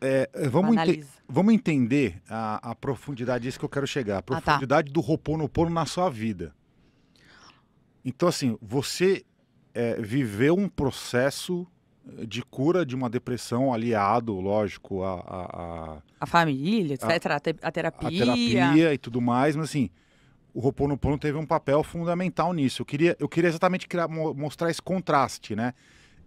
É, é, vamos, ente vamos entender a, a, profundidade, é isso que eu quero chegar, a profundidade ah, tá. do Roponopono na sua vida. Então, assim, você é, viveu um processo eh, de cura de uma depressão aliado, lógico, a... A, a, a família, etc., a, a, terapia. A terapia e tudo mais, mas assim, o Roponopono teve um papel fundamental nisso. Eu queria, eu queria exatamente criar, mostrar esse contraste, né?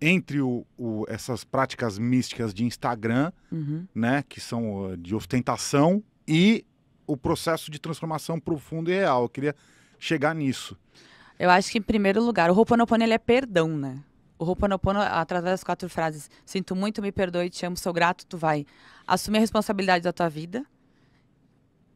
entre o, o, essas práticas místicas de Instagram, uhum. né, que são ah, de ostentação, e o processo de transformação profundo e real. Eu queria chegar nisso. Eu acho que, em primeiro lugar, o Ho'oponopono ele é perdão, né? O Ho'oponopono, através das quatro frases, sinto muito, me perdoe, te amo, sou grato, tu vai assumir a responsabilidade da tua vida.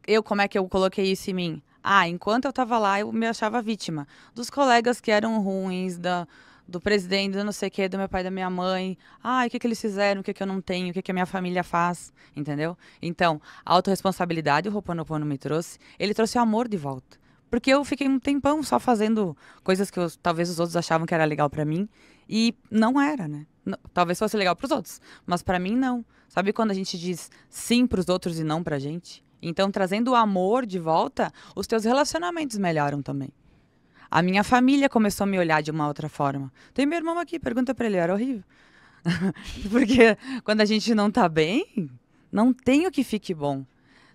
Eu, como é que eu coloquei isso em mim? Ah, enquanto eu estava lá, eu me achava vítima dos colegas que eram ruins, da, do presidente, do não sei o quê, do meu pai, da minha mãe. Ai, o que, que eles fizeram, o que, que eu não tenho, o que, que a minha família faz, entendeu? Então, a autorresponsabilidade o Roponopono me trouxe, ele trouxe o amor de volta. Porque eu fiquei um tempão só fazendo coisas que eu, talvez os outros achavam que era legal para mim e não era, né? Talvez fosse legal para os outros, mas para mim não. Sabe quando a gente diz sim para os outros e não para a gente? Então, trazendo o amor de volta, os teus relacionamentos melhoram também. A minha família começou a me olhar de uma outra forma. Tem meu irmão aqui, pergunta para ele, era horrível. Porque quando a gente não tá bem, não tem o que fique bom.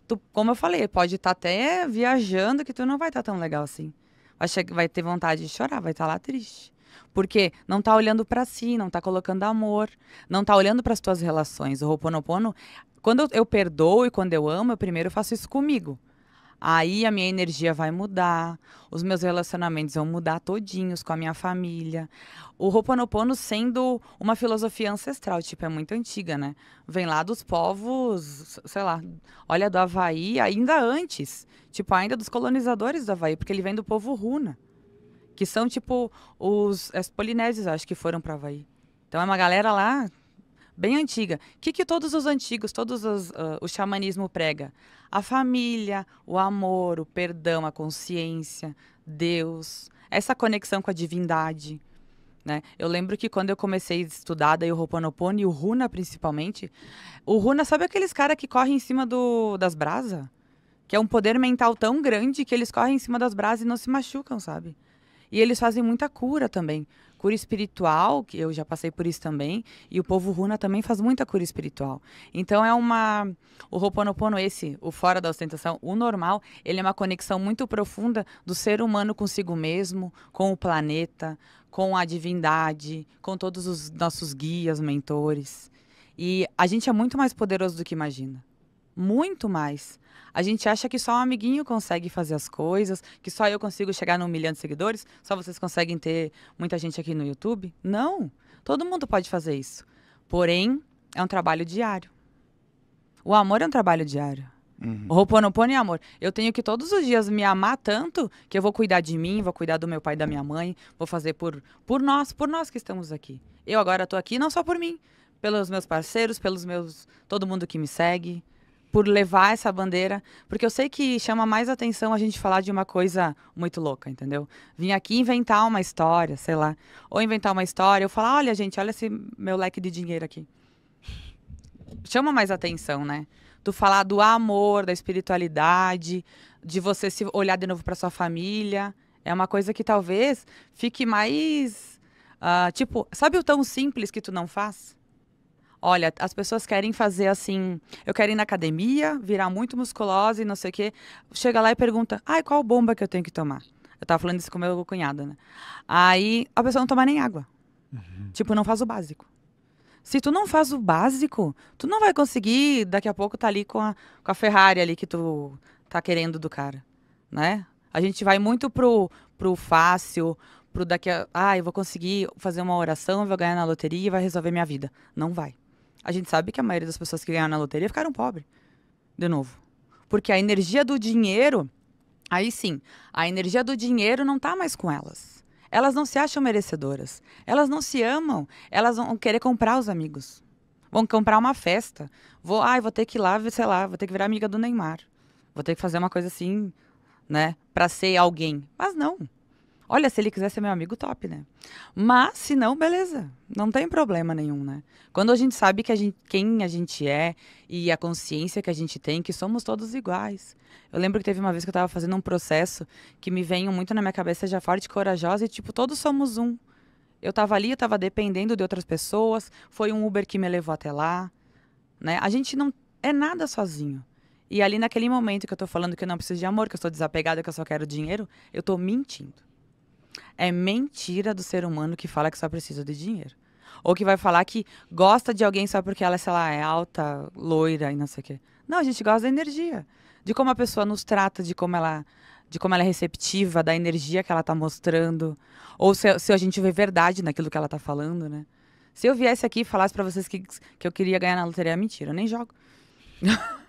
Tu, como eu falei, pode estar tá até viajando que tu não vai estar tá tão legal assim. Vai, vai, ter vontade de chorar, vai estar tá lá triste. Porque não tá olhando para si, não tá colocando amor, não tá olhando para as tuas relações. O Ho'oponopono, quando eu, eu perdoo e quando eu amo, eu primeiro faço isso comigo. Aí a minha energia vai mudar, os meus relacionamentos vão mudar todinhos com a minha família. O Ho'oponopono sendo uma filosofia ancestral, tipo, é muito antiga, né? Vem lá dos povos, sei lá, olha do Havaí ainda antes, tipo, ainda dos colonizadores do Havaí, porque ele vem do povo Runa, que são tipo os as polinésios, acho que foram para Havaí. Então é uma galera lá bem antiga. O que, que todos os antigos, todos os, uh, o xamanismo prega? A família, o amor, o perdão, a consciência, Deus, essa conexão com a divindade. Né? Eu lembro que quando eu comecei a estudar daí o Ho'oponopono e o Runa principalmente, o Runa, sabe aqueles caras que correm em cima do, das brasas? Que é um poder mental tão grande que eles correm em cima das brasas e não se machucam, sabe? E eles fazem muita cura também cura espiritual, que eu já passei por isso também, e o povo runa também faz muita cura espiritual. Então é uma o Roponopono, esse, o fora da ostentação, o normal, ele é uma conexão muito profunda do ser humano consigo mesmo, com o planeta, com a divindade, com todos os nossos guias, mentores. E a gente é muito mais poderoso do que imagina muito mais. A gente acha que só um amiguinho consegue fazer as coisas, que só eu consigo chegar no milhão de seguidores, só vocês conseguem ter muita gente aqui no YouTube. Não, todo mundo pode fazer isso. Porém, é um trabalho diário. O amor é um trabalho diário. Uhum. O Ho'oponopono é amor. Eu tenho que todos os dias me amar tanto que eu vou cuidar de mim, vou cuidar do meu pai e da minha mãe, vou fazer por, por nós, por nós que estamos aqui. Eu agora estou aqui não só por mim, pelos meus parceiros, pelos meus. todo mundo que me segue por levar essa bandeira, porque eu sei que chama mais atenção a gente falar de uma coisa muito louca, entendeu? Vim aqui inventar uma história, sei lá, ou inventar uma história, eu falar, olha gente, olha esse meu leque de dinheiro aqui. Chama mais atenção, né? Tu falar do amor, da espiritualidade, de você se olhar de novo para sua família, é uma coisa que talvez fique mais uh, tipo, sabe o tão simples que tu não faz? Olha, as pessoas querem fazer assim, eu quero ir na academia, virar muito musculosa e não sei o quê. Chega lá e pergunta, ai, ah, qual bomba que eu tenho que tomar? Eu tava falando isso com meu cunhado, né? Aí a pessoa não toma nem água. Uhum. Tipo, não faz o básico. Se tu não faz o básico, tu não vai conseguir daqui a pouco tá ali com a, com a Ferrari ali que tu tá querendo do cara, né? A gente vai muito pro, pro fácil, pro daqui a... Ah, eu vou conseguir fazer uma oração, vou ganhar na loteria e vai resolver minha vida. Não vai. A gente sabe que a maioria das pessoas que ganharam na loteria ficaram pobres. De novo. Porque a energia do dinheiro, aí sim, a energia do dinheiro não está mais com elas. Elas não se acham merecedoras. Elas não se amam. Elas vão querer comprar os amigos. Vão comprar uma festa. Vou, ai, ah, vou ter que ir lá, sei lá, vou ter que virar amiga do Neymar. Vou ter que fazer uma coisa assim, né, para ser alguém. Mas não. Olha, se ele quiser ser meu amigo, top, né? Mas, se não, beleza. Não tem problema nenhum, né? Quando a gente sabe que a gente, quem a gente é e a consciência que a gente tem, que somos todos iguais. Eu lembro que teve uma vez que eu estava fazendo um processo que me veio muito na minha cabeça, seja forte, corajosa, e tipo, todos somos um. Eu estava ali, eu estava dependendo de outras pessoas, foi um Uber que me levou até lá, né? A gente não é nada sozinho. E ali naquele momento que eu estou falando que eu não preciso de amor, que eu estou desapegada, que eu só quero dinheiro, eu estou mentindo. É mentira do ser humano que fala que só precisa de dinheiro. Ou que vai falar que gosta de alguém só porque ela, sei lá, é alta, loira e não sei o quê. Não, a gente gosta da energia. De como a pessoa nos trata, de como ela, de como ela é receptiva, da energia que ela está mostrando. Ou se, se a gente vê verdade naquilo que ela está falando, né? Se eu viesse aqui e falasse para vocês que, que eu queria ganhar na loteria, é mentira, eu nem jogo.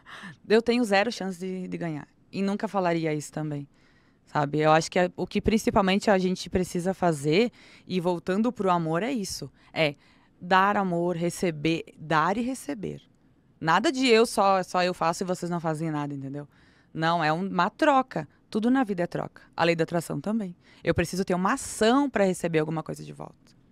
eu tenho zero chance de, de ganhar. E nunca falaria isso também sabe? Eu acho que é o que principalmente a gente precisa fazer, e voltando para o amor, é isso: é dar amor, receber, dar e receber. Nada de eu só, só eu faço e vocês não fazem nada, entendeu? Não, é uma troca. Tudo na vida é troca. A lei da atração também. Eu preciso ter uma ação para receber alguma coisa de volta.